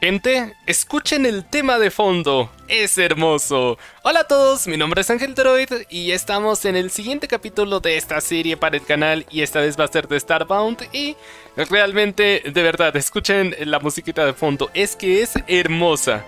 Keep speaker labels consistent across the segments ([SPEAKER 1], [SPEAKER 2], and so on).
[SPEAKER 1] Gente, escuchen el tema de fondo, es hermoso. Hola a todos, mi nombre es Ángel Droid y estamos en el siguiente capítulo de esta serie para el canal y esta vez va a ser de Starbound y realmente, de verdad, escuchen la musiquita de fondo, es que es hermosa.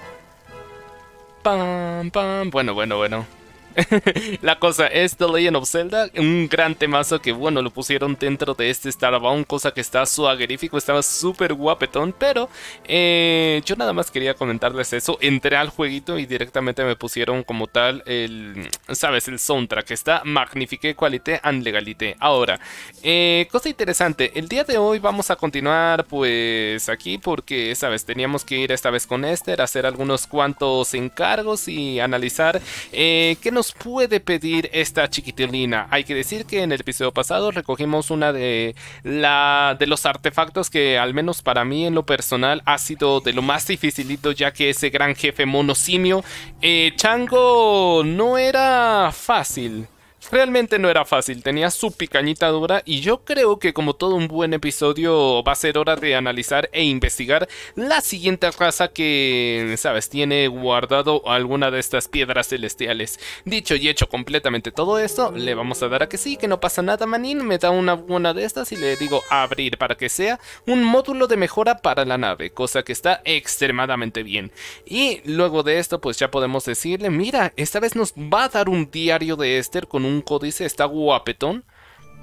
[SPEAKER 1] Pam, pam, bueno, bueno, bueno. la cosa es The Legend of Zelda, un gran temazo que bueno, lo pusieron dentro de este Starbound, cosa que está suaguerífico, estaba súper guapetón, pero eh, yo nada más quería comentarles eso, entré al jueguito y directamente me pusieron como tal el, sabes, el soundtrack, está magnifique cualité and legalité. Ahora, eh, cosa interesante, el día de hoy vamos a continuar pues aquí porque, sabes, teníamos que ir esta vez con Esther, hacer algunos cuantos encargos y analizar eh, qué nos nos puede pedir esta chiquitilina? Hay que decir que en el episodio pasado recogimos una de, la, de los artefactos que al menos para mí en lo personal ha sido de lo más dificilito ya que ese gran jefe mono simio eh, Chango, no era fácil. Realmente no era fácil, tenía su picañita dura y yo creo que como todo un buen episodio va a ser hora de analizar e investigar la siguiente raza que, sabes, tiene guardado alguna de estas piedras celestiales. Dicho y hecho completamente todo esto, le vamos a dar a que sí, que no pasa nada manín, me da una buena de estas y le digo abrir para que sea un módulo de mejora para la nave, cosa que está extremadamente bien. Y luego de esto pues ya podemos decirle, mira, esta vez nos va a dar un diario de Esther con un un dice, está guapetón.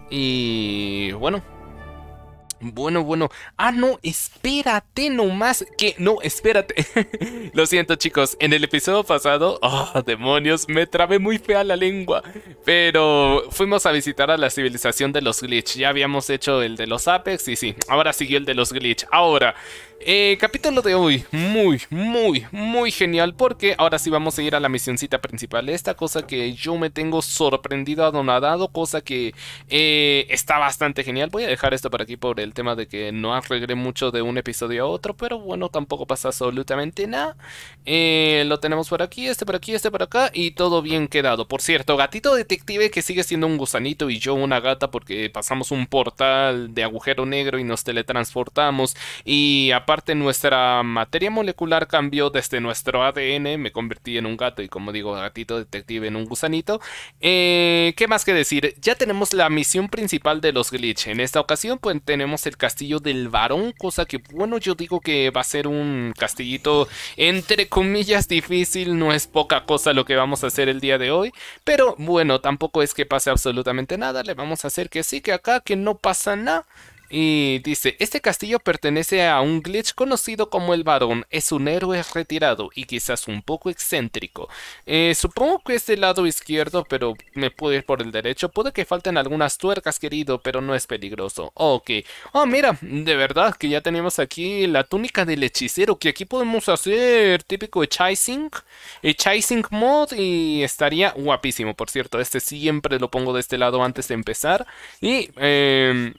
[SPEAKER 1] Y bueno, bueno, bueno. Ah, no, espérate nomás. Que no, espérate. Lo siento, chicos. En el episodio pasado, oh, demonios, me trabé muy fea la lengua. Pero fuimos a visitar a la civilización de los glitch. Ya habíamos hecho el de los Apex y sí, ahora siguió el de los glitch. Ahora, eh, capítulo de hoy, muy, muy, muy genial porque ahora sí vamos a ir a la misioncita principal. Esta cosa que yo me tengo sorprendido, adonadado, cosa que eh, está bastante genial. Voy a dejar esto por aquí por el tema de que no arreglé mucho de un episodio a otro, pero bueno, tampoco pasa absolutamente nada. Eh, lo tenemos por aquí, este por aquí, este por acá, y todo bien quedado. Por cierto, gatito detective que sigue siendo un gusanito y yo una gata porque pasamos un portal de agujero negro y nos teletransportamos. Y aparte nuestra materia molecular cambió desde nuestro ADN, me convertí en un gato y como digo, gatito detective en un gusanito. Eh, ¿Qué más que decir? Ya tenemos la misión principal de los glitch. En esta ocasión pues tenemos el castillo del varón, cosa que bueno, yo digo que va a ser un castillito entre comillas difícil, no es poca cosa lo que vamos a hacer el día de hoy, pero bueno, tampoco es que pase absolutamente nada, le vamos a hacer que sí, que acá, que no pasa nada. Y dice, este castillo pertenece a un glitch conocido como el varón, es un héroe retirado y quizás un poco excéntrico. Eh, supongo que es del lado izquierdo, pero me puedo ir por el derecho. Puede que falten algunas tuercas, querido, pero no es peligroso. Ok. Oh, mira, de verdad que ya tenemos aquí la túnica del hechicero, que aquí podemos hacer típico Echising, Echising mod y estaría guapísimo. Por cierto, este siempre lo pongo de este lado antes de empezar. Y... Eh,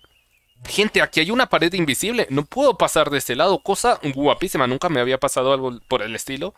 [SPEAKER 1] Gente, aquí hay una pared invisible. No puedo pasar de este lado. Cosa guapísima. Nunca me había pasado algo por el estilo.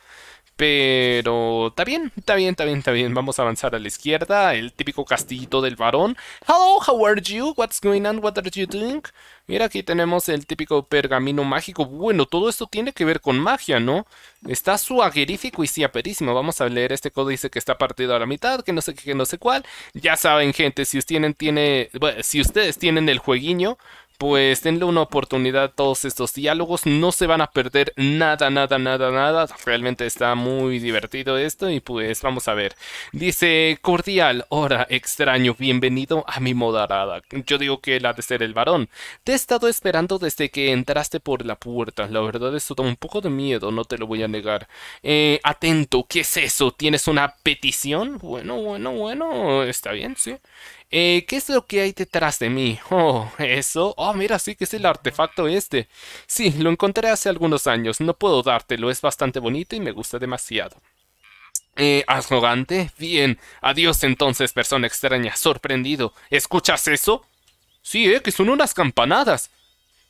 [SPEAKER 1] Pero está bien, está bien, está bien, está bien. Vamos a avanzar a la izquierda. El típico castillito del varón. Hello, how are you? What's going on? What are you doing? Mira, aquí tenemos el típico pergamino mágico. Bueno, todo esto tiene que ver con magia, ¿no? Está suaguerífico y aperísimo Vamos a leer este código Dice que está partido a la mitad, que no sé qué, que no sé cuál. Ya saben, gente, si ustedes tienen, tiene, si ustedes tienen el jueguiño, pues denle una oportunidad a todos estos diálogos, no se van a perder nada, nada, nada, nada, realmente está muy divertido esto y pues vamos a ver. Dice, cordial, hora, extraño, bienvenido a mi modarada. Yo digo que la de ser el varón. Te he estado esperando desde que entraste por la puerta, la verdad es da un poco de miedo, no te lo voy a negar. Eh, atento, ¿qué es eso? ¿Tienes una petición? Bueno, bueno, bueno, está bien, sí. Eh, ¿Qué es lo que hay detrás de mí? Oh, eso. Oh, mira, sí que es el artefacto este. Sí, lo encontré hace algunos años. No puedo dártelo. Es bastante bonito y me gusta demasiado. Eh, arrogante. Bien. Adiós entonces, persona extraña. Sorprendido. ¿Escuchas eso? Sí, eh, que son unas campanadas.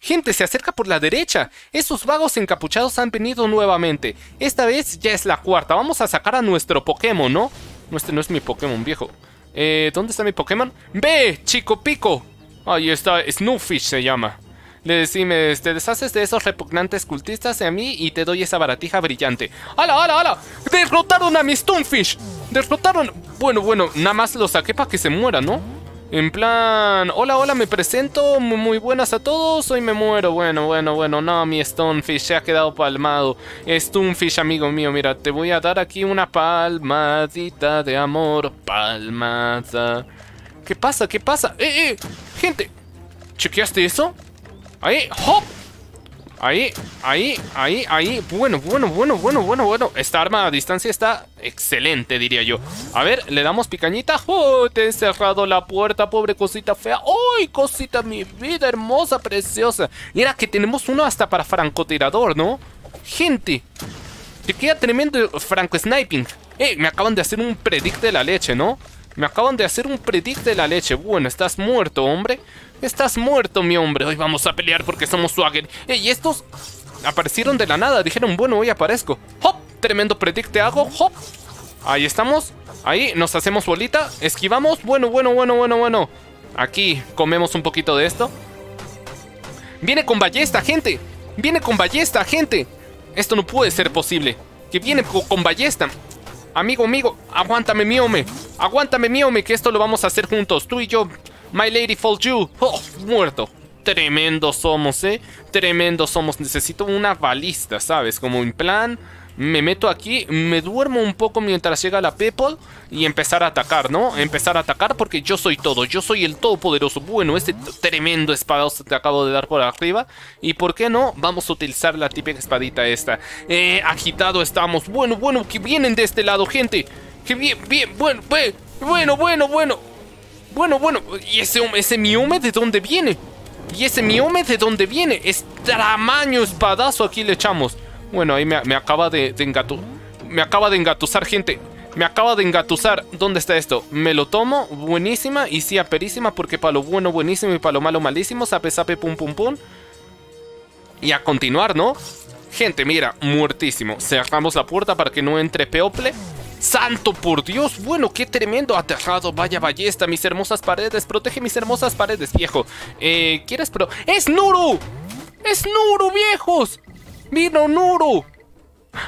[SPEAKER 1] Gente, se acerca por la derecha. Esos vagos encapuchados han venido nuevamente. Esta vez ya es la cuarta. Vamos a sacar a nuestro Pokémon, ¿no? No, este no es mi Pokémon viejo. Eh, ¿Dónde está mi Pokémon? ¡Ve, chico pico! Ahí está, Snoofish se llama. Le decimos, te este, deshaces de esos repugnantes cultistas a mí y te doy esa baratija brillante. ¡Hala, hala, hala! ¡Derrotaron a mi Stonefish! ¡Derrotaron! Bueno, bueno, nada más lo saqué para que se muera, ¿no? En plan, hola, hola, me presento, muy, buenas a todos, hoy me muero, bueno, bueno, bueno, no, mi Stonefish se ha quedado palmado, Stonefish, amigo mío, mira, te voy a dar aquí una palmadita de amor, palmada, ¿qué pasa, qué pasa? ¡Eh, eh! ¡Gente! ¿Chequeaste eso? ¡Ahí! ¡Hop! Ahí, ahí, ahí, ahí. Bueno, bueno, bueno, bueno, bueno, bueno. Esta arma a distancia está excelente, diría yo. A ver, le damos picañita. ¡Oh! Te he cerrado la puerta, pobre cosita fea. Ay, cosita, mi vida hermosa, preciosa! Mira que tenemos uno hasta para francotirador, ¿no? Gente, te queda tremendo franco sniping. Eh, me acaban de hacer un predict de la leche, ¿no? Me acaban de hacer un predict de la leche. Bueno, estás muerto, hombre. Estás muerto, mi hombre. Hoy vamos a pelear porque somos Swagger. Y estos aparecieron de la nada. Dijeron, bueno, hoy aparezco. ¡Hop! Tremendo predict te hago. ¡Hop! Ahí estamos. Ahí nos hacemos bolita. Esquivamos. Bueno, bueno, bueno, bueno, bueno. Aquí comemos un poquito de esto. Viene con ballesta, gente. Viene con ballesta, gente. Esto no puede ser posible. Que viene con ballesta. Amigo, amigo, aguántame, miome. Aguántame, miome, que esto lo vamos a hacer juntos, tú y yo. My Lady Fall You. Oh, muerto. Tremendo somos, ¿eh? Tremendo somos. Necesito una balista, ¿sabes? Como en plan me meto aquí, me duermo un poco mientras llega la People y empezar a atacar, ¿no? Empezar a atacar porque yo soy todo, yo soy el todopoderoso. Bueno, este tremendo espadazo te acabo de dar por arriba. ¿Y por qué no? Vamos a utilizar la típica espadita esta. Eh, agitado estamos. Bueno, bueno, que vienen de este lado, gente. Que bien, bien, bueno, bueno, bueno, bueno. Bueno, bueno. ¿Y ese, ese miome de dónde viene? ¿Y ese miome de dónde viene? Es tamaño espadazo aquí le echamos. Bueno, ahí me, acaba de, de engatusar. Me acaba de engatusar, gente. Me acaba de engatusar. ¿Dónde está esto? Me lo tomo. Buenísima. Y sí, aperísima. Porque para lo bueno, buenísimo. Y para lo malo, malísimo. Sape, sape, pum, pum, pum. Y a continuar, ¿no? Gente, mira, muertísimo. Cerramos la puerta para que no entre People. ¡Santo por Dios! Bueno, qué tremendo atajado. Vaya ballesta, mis hermosas paredes. Protege mis hermosas paredes, viejo. Eh, ¿quieres pro...? ¡Es Nuru! ¡Es Nuru, viejos! ¡Vino Nuro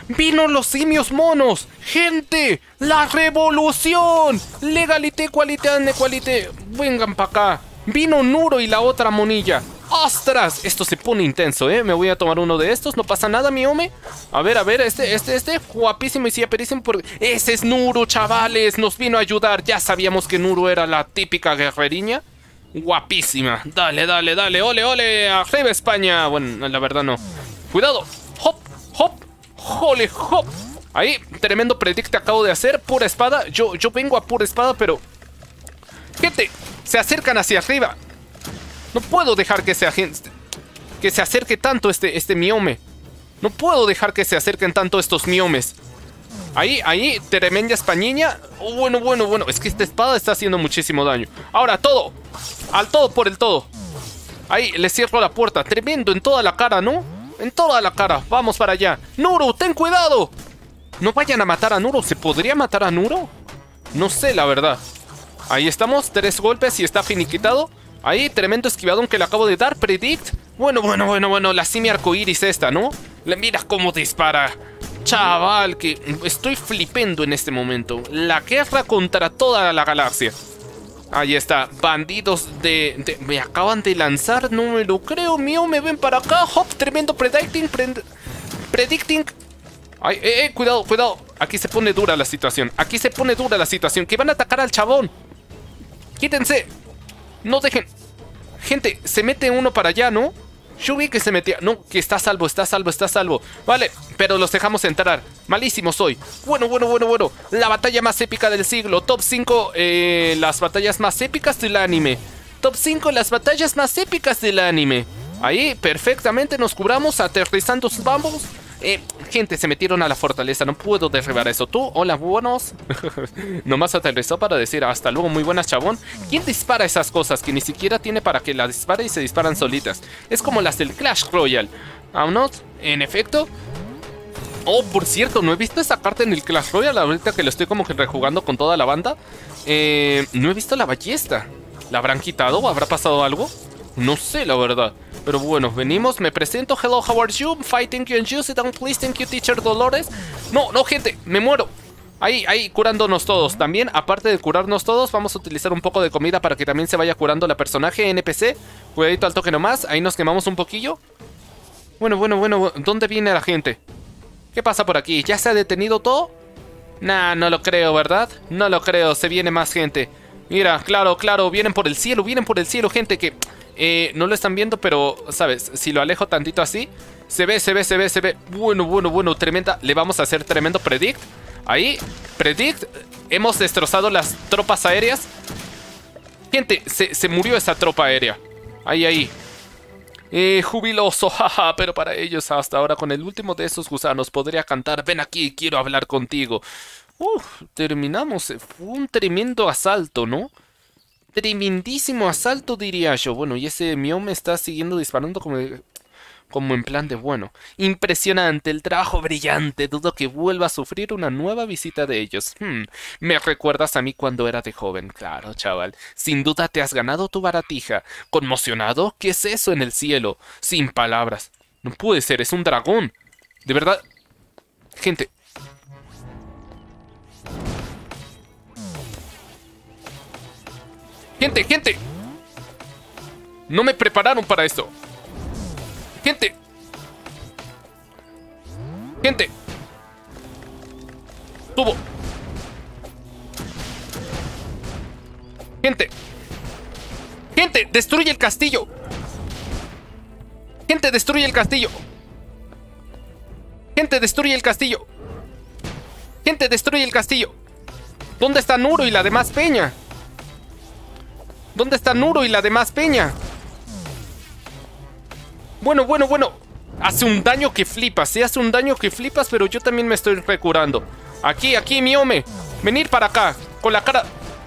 [SPEAKER 1] ¡Vino los simios monos! ¡Gente! ¡La revolución! ¡Legalité, cualité, cualité! ¡Vengan para acá! ¡Vino Nuro y la otra monilla! ¡Ostras! Esto se pone intenso, ¿eh? Me voy a tomar uno de estos. No pasa nada, mi home. A ver, a ver, este, este, este. Guapísimo y sí, por... ¡Ese es Nuro, chavales! Nos vino a ayudar. Ya sabíamos que Nuro era la típica guerreriña. Guapísima. Dale, dale, dale. ¡Ole, ole! ¡Arriba España! Bueno, la verdad no. Cuidado. Hop, hop. Jole, hop. Ahí, tremendo predict acabo de hacer. Pura espada. Yo, yo vengo a pura espada, pero... Gente, se acercan hacia arriba. No puedo dejar que se, que se acerque tanto este, este miome. No puedo dejar que se acerquen tanto estos miomes. Ahí, ahí, tremenda españiña. Oh, bueno, bueno, bueno. Es que esta espada está haciendo muchísimo daño. Ahora, todo. Al todo por el todo. Ahí, le cierro la puerta. Tremendo en toda la cara, ¿no? en toda la cara. Vamos para allá. Nuro, ten cuidado. No vayan a matar a Nuro. ¿Se podría matar a Nuro? No sé, la verdad. Ahí estamos, tres golpes y está finiquitado. Ahí, tremendo esquivadón que le acabo de dar. Predict. Bueno, bueno, bueno, bueno. La simia iris esta, ¿no? Le mira cómo dispara. Chaval, que estoy flipendo en este momento. La guerra contra toda la galaxia. Ahí está, bandidos de, Me acaban de lanzar, no me lo creo, mío, me ven para acá. Hop, tremendo predicting, predicting. Ay, eh, eh, cuidado, cuidado. Aquí se pone dura la situación, aquí se pone dura la situación, que van a atacar al chabón. Quítense, no dejen. Gente, se mete uno para allá, ¿no? shugi que se metía. No, que está salvo, está salvo, está salvo. Vale, pero los dejamos entrar. Malísimo soy. Bueno, bueno, bueno, bueno. La batalla más épica del siglo. Top 5, eh, las batallas más épicas del anime. Top 5, las batallas más épicas del anime. Ahí perfectamente nos cubramos aterrizando sus bambos eh, gente, se metieron a la fortaleza, no puedo derribar eso. ¿Tú? Hola, buenos. Nomás aterrizó para decir hasta luego, muy buenas, chabón. ¿Quién dispara esas cosas que ni siquiera tiene para que las dispare y se disparan solitas? Es como las del Clash Royale. ¿Aún ah, no? En efecto. Oh, por cierto, no he visto esa carta en el Clash Royale ahorita que lo estoy como que rejugando con toda la banda. Eh, no he visto la ballesta. ¿La habrán quitado? ¿Habrá pasado algo? No sé, la verdad. Pero bueno, venimos, me presento, hello, how are you? fighting thank you, and you, sit down, please, thank you, teacher Dolores. No, no, gente, me muero. Ahí, ahí, curándonos todos. También, aparte de curarnos todos, vamos a utilizar un poco de comida para que también se vaya curando la personaje NPC. Cuidadito al toque nomás, ahí nos quemamos un poquillo. Bueno, bueno, bueno, ¿dónde viene la gente? ¿Qué pasa por aquí? ¿Ya se ha detenido todo? Nah, no lo creo, ¿verdad? No lo creo, se viene más gente. Mira, claro, claro, vienen por el cielo, vienen por el cielo, gente que... Eh, no lo están viendo, pero, ¿sabes? Si lo alejo tantito así, se ve, se ve, se ve, se ve. Bueno, bueno, bueno, tremenda. Le vamos a hacer tremendo predict. Ahí, predict. Hemos destrozado las tropas aéreas. Gente, se, murió esa tropa aérea. Ahí, ahí. Eh, jubiloso, jaja, pero para ellos hasta ahora con el último de esos gusanos podría cantar Ven aquí, quiero hablar contigo. terminamos. Fue un tremendo asalto, ¿no? Tremendísimo asalto, diría yo. Bueno, y ese mío me está siguiendo disparando como, como en plan de bueno. Impresionante, el trabajo brillante. Dudo que vuelva a sufrir una nueva visita de ellos. Hmm, me recuerdas a mí cuando era de joven. Claro, chaval. Sin duda te has ganado tu baratija. ¿Conmocionado? ¿Qué es eso en el cielo? Sin palabras. No puede ser, es un dragón. De verdad. Gente, Gente, gente. No me prepararon para esto. Gente. Gente. Tubo. Gente. Gente, destruye el castillo. Gente, destruye el castillo. Gente, destruye el castillo. Gente, destruye el castillo. ¿Dónde está Nuro y la demás peña? ¿Dónde está Nuro y la demás peña? Bueno, bueno, bueno. Hace un daño que flipas, sí, ¿eh? hace un daño que flipas, pero yo también me estoy recurando. Aquí, aquí, mi hombre. Venir para acá, con la cara...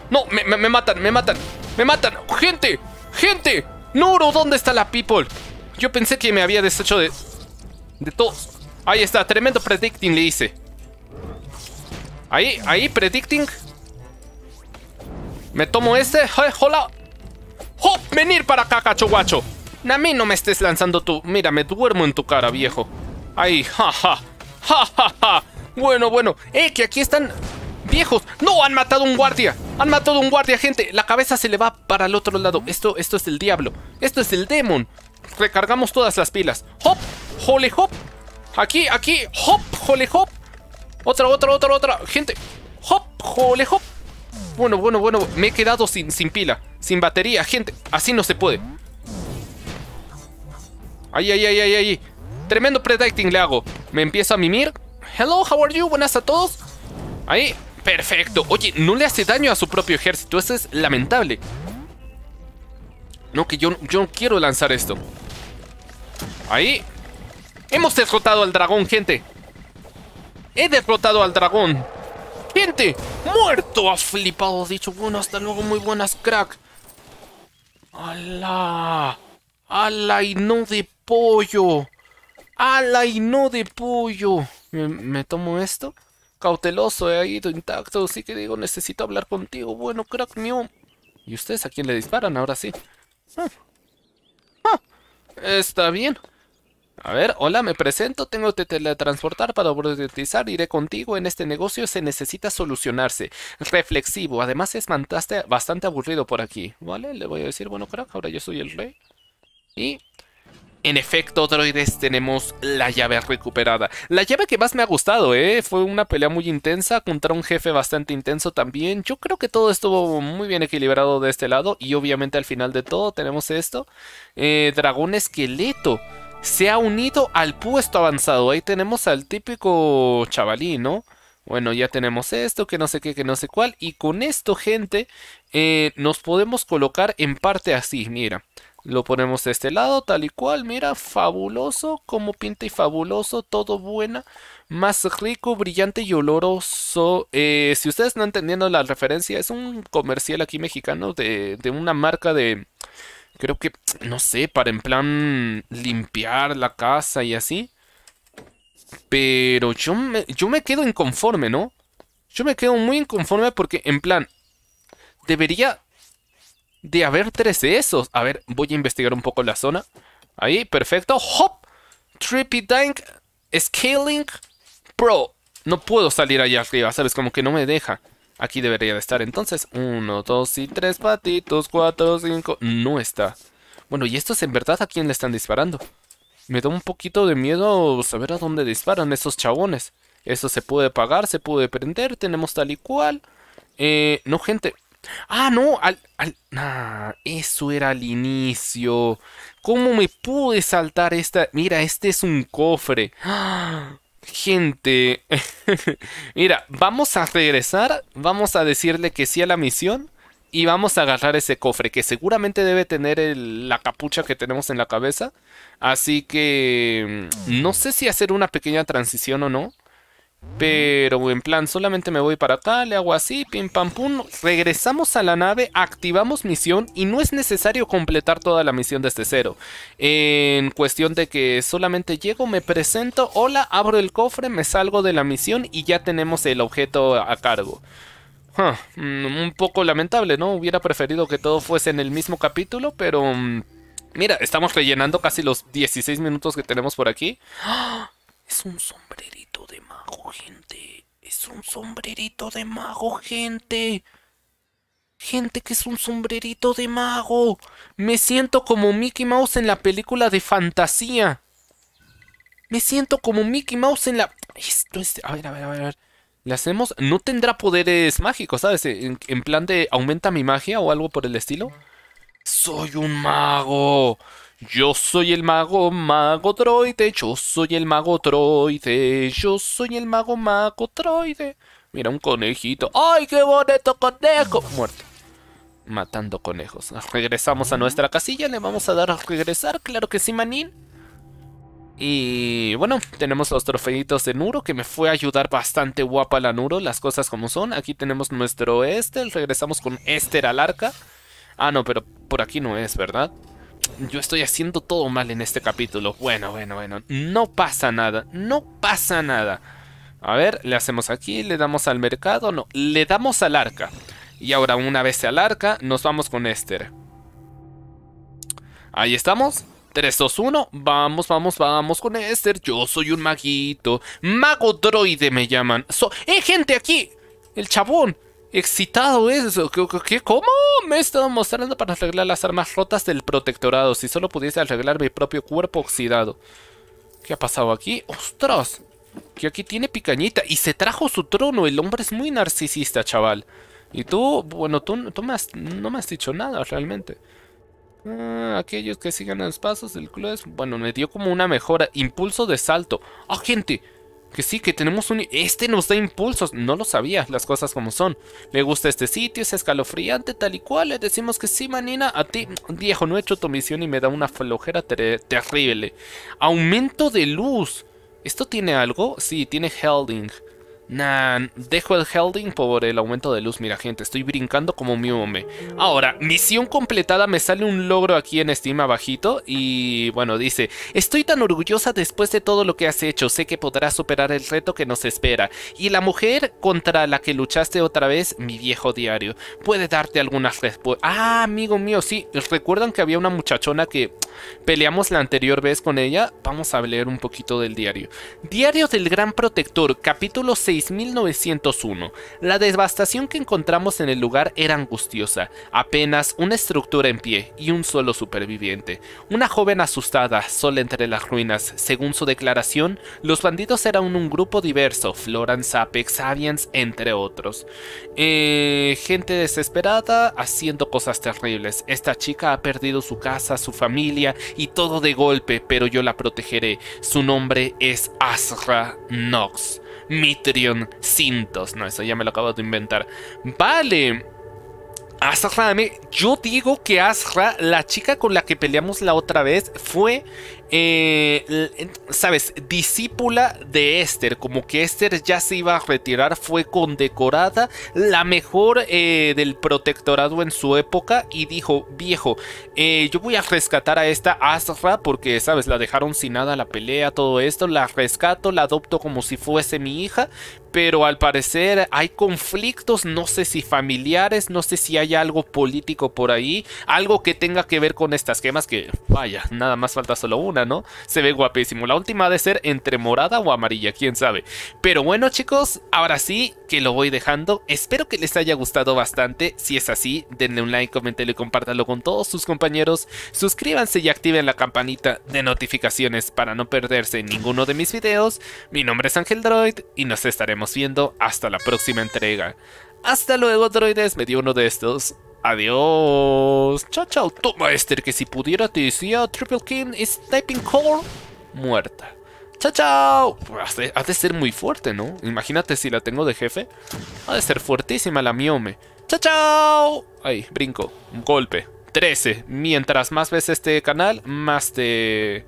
[SPEAKER 1] No, me, matan, me matan, me matan. ¡Gente! ¡Gente! ¡Nuro! ¿Dónde está la people? Yo pensé que me había deshecho de... De todo. Ahí está, tremendo predicting le hice. Ahí, ahí, predicting. Me tomo este. Hola. ¡Hop! ¡Venir para acá, guacho A mí no me estés lanzando tú. Mira, me duermo en tu cara, viejo. Ay, jaja. Ja, ja, ja. Bueno, bueno. Eh, que aquí están... ¡Viejos! ¡No! ¡Han matado un guardia! ¡Han matado un guardia, gente! La cabeza se le va para el otro lado. Esto, esto es el diablo. Esto es el demon. Recargamos todas las pilas. ¡Hop! ¡Jole, hop! Aquí, aquí. ¡Hop! ¡Jole, hop! Otra, otra, otra, otra. Gente. ¡Hop! ¡Jole, hop! Bueno, bueno, bueno. Me he quedado sin, sin pila. Sin batería, gente. Así no se puede. Ay, ay, ay, ay, ay. Tremendo predicting le hago. Me empiezo a mimir. Hello, how are you? Buenas a todos. Ahí, perfecto. Oye, no le hace daño a su propio ejército. Eso es lamentable. No, que yo, yo no quiero lanzar esto. Ahí. Hemos derrotado al dragón, gente. He derrotado al dragón. Gente, muerto. ha flipado. dicho, bueno, hasta luego, muy buenas, crack. ¡Ala! ¡Ala y no de pollo! ¡Ala y no de pollo! Me, tomo esto. Cauteloso, he ido intacto, así que digo, necesito hablar contigo. Bueno, crack mío. ¿Y ustedes a quién le disparan ahora sí? Ah, ah, está bien. A ver, hola, me presento, tengo que teletransportar para utilizar iré contigo, en este negocio se necesita solucionarse, reflexivo, además es bastante aburrido por aquí, ¿vale? Le voy a decir, bueno, crack, ahora yo soy el rey. Y en efecto, droides, tenemos la llave recuperada. La llave que más me ha gustado, ¿eh? Fue una pelea muy intensa contra un jefe bastante intenso también. Yo creo que todo estuvo muy bien equilibrado de este lado. Y obviamente al final de todo tenemos esto. Eh, dragón esqueleto se ha unido al puesto avanzado. Ahí tenemos al típico chavalí, ¿no? Bueno, ya tenemos esto, que no sé qué, que no sé cuál. Y con esto, gente, eh, nos podemos colocar en parte así, mira. Lo ponemos de este lado, tal y cual, mira, fabuloso, como pinta y fabuloso, todo buena, más rico, brillante y oloroso. Eh, si ustedes no entendiendo la referencia, es un comercial aquí mexicano de una marca de, Creo que, no sé, para en plan limpiar la casa y así. Pero yo me, yo me quedo inconforme, ¿no? Yo me quedo muy inconforme porque, en plan, debería de haber tres de esos. A ver, voy a investigar un poco la zona. Ahí, perfecto. ¡Hop! Trippy Dank. Scaling. Pro. No puedo salir allá arriba, ¿sabes? Como que no me deja. Aquí debería de estar entonces. Uno, dos y tres patitos, 4, cinco... No está. Bueno, ¿y estos en verdad a quién le están disparando? Me da un poquito de miedo saber a dónde disparan esos chabones. Eso se puede pagar, se puede prender, tenemos tal y cual. Eh, no, gente. Ah, no, al... al ah, eso era al inicio. ¿Cómo me pude saltar esta? Mira, este es un cofre. ¡Ah! Gente, mira, vamos a regresar, vamos a decirle que sí a la misión y vamos a agarrar ese cofre que seguramente debe tener la capucha que tenemos en la cabeza. Así que mm, no sé si hacer una pequeña transición o no. Pero en plan, solamente me voy para acá, le hago así, pim pam pum, regresamos a la nave, activamos misión y no es necesario completar toda la misión desde cero. En cuestión de que solamente llego, me presento, hola, abro el cofre, me salgo de la misión y ya tenemos el objeto a cargo. Mm, un poco lamentable, ¿no? Hubiera preferido que todo fuese en el mismo capítulo, pero... Mm, mira, estamos rellenando casi los 16 minutos que tenemos por aquí. ¡Oh! Es un sombrerito de mago, gente. Es un sombrerito de mago, gente. Gente que es un sombrerito de mago. Me siento como Mickey Mouse en la película de fantasía. Me siento como Mickey Mouse en la... Esto es... A ver, a ver, a ver. A Le hacemos... No tendrá poderes mágicos, ¿sabes? en plan de aumenta mi magia o algo por el estilo. Soy un mago. Yo soy el mago, mago troide, yo soy el mago troide, yo soy el mago, mago droide Mira, un conejito. ¡Ay, qué bonito conejo! Muerto. Matando conejos. Regresamos a nuestra casilla, le vamos a dar a regresar, claro que sí, manín. Y bueno, tenemos los trofeitos de Nuro, que me fue a ayudar bastante guapa la Nuro, las cosas como son. Aquí tenemos nuestro Estel, regresamos con Esther al arca. Ah, no, pero por aquí no es, ¿verdad? yo estoy haciendo todo mal en este capítulo. Bueno, bueno, bueno. No pasa nada. No pasa nada. A ver, le hacemos aquí, le damos al mercado. No, le damos al arca. Y ahora una vez al arca, nos vamos con Esther. Ahí estamos. 3, 2, 1. Vamos, vamos, vamos con Esther. Yo soy un maguito. Mago droide me llaman. So ¡Eh, gente, aquí! El chabón excitado es. ¿Qué, cómo me he estado mostrando para arreglar las armas rotas del protectorado? Si solo pudiese arreglar mi propio cuerpo oxidado. ¿Qué ha pasado aquí? ¡Ostras! Que aquí tiene picañita. Y se trajo su trono. El hombre es muy narcisista, chaval. Y tú, bueno, tú, no me has dicho nada realmente. Ah, aquellos que sigan los pasos del club. Bueno, me dio como una mejora. Impulso de salto. ¡Ah, gente! que sí, que tenemos un... Este nos da impulsos. No lo sabía, las cosas como son. Me gusta este sitio, es escalofriante, tal y cual. Le decimos que sí, manina. A ti, viejo, no he hecho tu misión y me da una flojera terrible. Aumento de luz. ¿Esto tiene algo? Sí, tiene Helding. Nah, dejo el Helding por el aumento de luz, mira gente, estoy brincando como mi hombre. Ahora, misión completada, me sale un logro aquí en estima bajito y bueno, dice, estoy tan orgullosa después de todo lo que has hecho, sé que podrás superar el reto que nos espera. Y la mujer contra la que luchaste otra vez, mi viejo diario, puede darte algunas respuestas. Ah, amigo mío, sí, recuerdan que había una muchachona que peleamos la anterior vez con ella, vamos a leer un poquito del diario. Diario del Gran Protector, capítulo 6. 1901 La devastación que encontramos en el lugar era angustiosa, apenas una estructura en pie y un solo superviviente. Una joven asustada, sola entre las ruinas. Según su declaración, los bandidos eran un grupo diverso, Florence, Apex, Avians, entre otros. Eh, gente desesperada haciendo cosas terribles. Esta chica ha perdido su casa, su familia y todo de golpe, pero yo la protegeré. Su nombre es Asra Nox. Mitrion Cintos. No, eso ya me lo acabo de inventar. Vale. Azra, yo digo que Azra, la chica con la que peleamos la otra vez, fue, eh, sabes, discípula de Esther. Como que Esther ya se iba a retirar, fue condecorada, la mejor eh, del protectorado en su época y dijo, viejo, eh, yo voy a rescatar a esta Azra porque, sabes, la dejaron sin nada la pelea, todo esto, la rescato, la adopto como si fuese mi hija, pero al parecer hay conflictos, no sé si familiares, no sé si hay algo político por ahí, algo que tenga que ver con estas gemas que, vaya, nada más falta solo una, ¿no? Se ve guapísimo, la última ha de ser entre morada o amarilla, quién sabe. Pero bueno chicos, ahora sí que lo voy dejando, espero que les haya gustado bastante, si es así, denle un like, comentenlo y compártanlo con todos sus compañeros, suscríbanse y activen la campanita de notificaciones para no perderse ninguno de mis videos, mi nombre es Ángel Droid y nos estaremos viendo hasta la próxima entrega. Hasta luego, droides. Me dio uno de estos. Adiós. Chao, chao. tu maestro que si pudiera te decía Triple King is Sniping Core muerta. Chao, chao. ha de ser muy fuerte, ¿no? Imagínate si la tengo de jefe. Ha de ser fuertísima la miome. Chao, chao. Ay, brinco. Un golpe. 13. Mientras más ves este canal, más te...